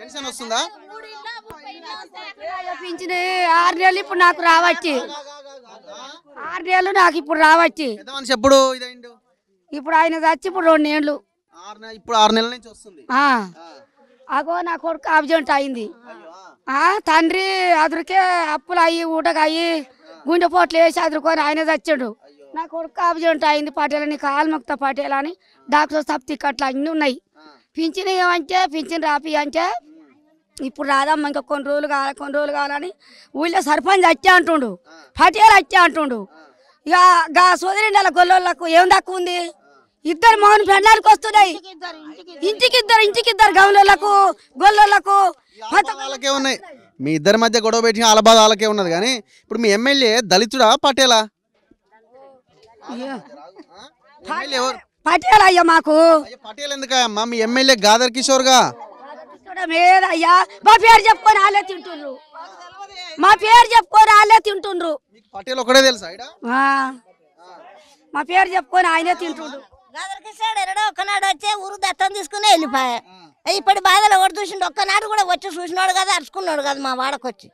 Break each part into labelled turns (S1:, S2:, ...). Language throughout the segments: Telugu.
S1: పెన్షన్
S2: వస్తుందా పింఛన్ ఇప్పుడు నాకు రావచ్చు ఆరు నాకు ఇప్పుడు రావచ్చు ఎప్పుడు ఇప్పుడు ఆయన చచ్చి ఇప్పుడు రెండు నెలలు
S1: ఇప్పుడు ఆరు నెలల నుంచి వస్తుంది
S2: అగో నా కొడుకు ఆబ్జెంట్ అయింది తండ్రి అదురికే అప్పులు అయ్యి ఊటకు అయ్యి పోట్లు వేసి అదురుకొని ఆయన చచ్చాడు నా కొడుకు ఆబ్జెంట్ అయింది పటేలని కాలు మొక్త అని డాక్టర్ సబ్ టికెట్లు అన్నీ ఉన్నాయి పింఛన్ ఇవ్వమంటే పింఛన్ రాపి అంటే ఇప్పుడు రాదమ్మ ఇంకా కొన్ని రోజులు కావాలి కొన్ని రోజులు కావాలని ఊళ్ళో సర్పంచ్ వచ్చే అంటుండు ఫటియాలు వచ్చే అంటుండు ఇక గా సోదరిండాల గొల్లోళ్ళకు ఏం తక్కువ ఉంది ఇద్దరు మౌని పెండానికి వస్తున్నాయి ఇంటికి ఇద్దరు ఇంటికి ఇద్దరు గౌనర్లకు గొల్లోళ్ళకు ఉన్నాయి
S1: మీ ఇద్దరి మధ్య గొడవ పెట్టిన వాళ్ళ వాళ్ళకే ఉన్నది కానీ ఇప్పుడు మీ ఎమ్మెల్యే దళితుడా పటేలా పటేల్ అయ్యా మాకు పటేల్ ఎందుకమ్మా మీ ఎమ్మెల్యే గాదర్ కిషోర్ గా
S2: మా పేరు చెప్పుకొని ఆలే తింటుండ్రు మా పేరు చెప్పుకొని ఆలే తింటుండ్రు పటేల్ ఒకటే తెలుసా మా పేరు చెప్పుకొని ఆయనే తింటుండ్రు గాదర్ కిషోర్ ఎరడో ఒకనాడు వచ్చే ఊరు దత్తం తీసుకుని వెళ్ళిపోయా ఇప్పటి బాధలు
S3: ఎవరు చూసిండు ఒక్కనాడు కూడా వచ్చి చూసినాడు కదా అరుచుకున్నాడు కదా మా వాడకొచ్చి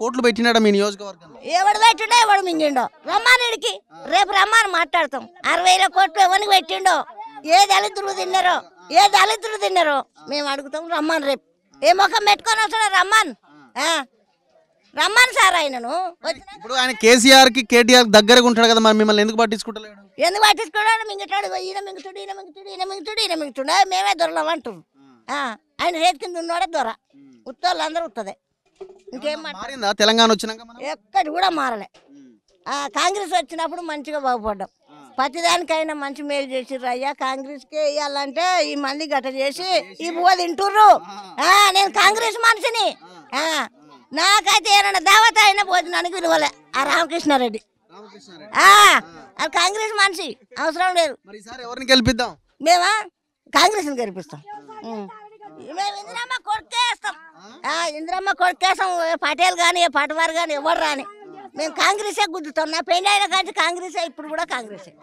S1: కోట్లు పెట్టినాడు మీ నియోజకవర్గం
S3: ఎవడు పెట్టిండో ఎవడు మింగిండో రమ్మారెడికి రేపు రమ్మాను మాట్లాడతాం అరవై కోట్లు ఎవరికి పెట్టిండో ఏ దళితులు తిన్నారో ఏ దళితులు తిన్నారో మేము అడుగుతాం రమ్మాను రేపు ఏ ముఖం పెట్టుకొని వస్తాడు రమ్మాను రమ్మని సార్ ఆయనను ఇప్పుడు ఆయన
S1: కేసీఆర్ కి కేటీఆర్ దగ్గరగా ఉంటాడు కదా మరి మిమ్మల్ని ఎందుకు పట్టించుకుంటలేడు
S3: ఎందుకు పట్టించుకోవడం మింగుతాడు ఈయన మింగుతుడు ఈయన మింగుతుడు ఈయన మింగుతుడు ఈయన మింగుతుడు మేమే దొరలం అంటారు ఆయన రేట్ కింద ఉన్నాడే దొర ఉత్తర్లు అందరూ ఉత్తదే ఇంకేం
S1: మారిందా తెలంగాణ వచ్చినాక
S3: ఎక్కడి కూడా మారలే కాంగ్రెస్ వచ్చినప్పుడు మంచిగా బాగుపడ్డాం ప్రతిదానికైనా మంచి మేలు చేసిర్రు అయ్యా కాంగ్రెస్కి వేయాలంటే ఈ మళ్ళీ గట్ట చేసి ఈ బువ తింటుర్రు నేను కాంగ్రెస్ మనిషిని నాకైతే దేవత అయిన అయినా భోజనానికి విలువలే ఆ రామకృష్ణారెడ్డి అది కాంగ్రెస్ మనిషి అవసరం లేదు గెలిపిద్దాం మేమా కాంగ్రెస్ గెలిపిస్తాం మేము ఇందిరమ్మ కొడుకేస్తాం ఇందిరమ్మ కొడుకేస్తాం పటేల్ కానీ ఏ పటవారు కానీ ఎవరు రాని మేము కాంగ్రెసే గుద్దుతాం నా పెళ్ళి అయిన కాంగ్రెసే ఇప్పుడు కూడా కాంగ్రెసే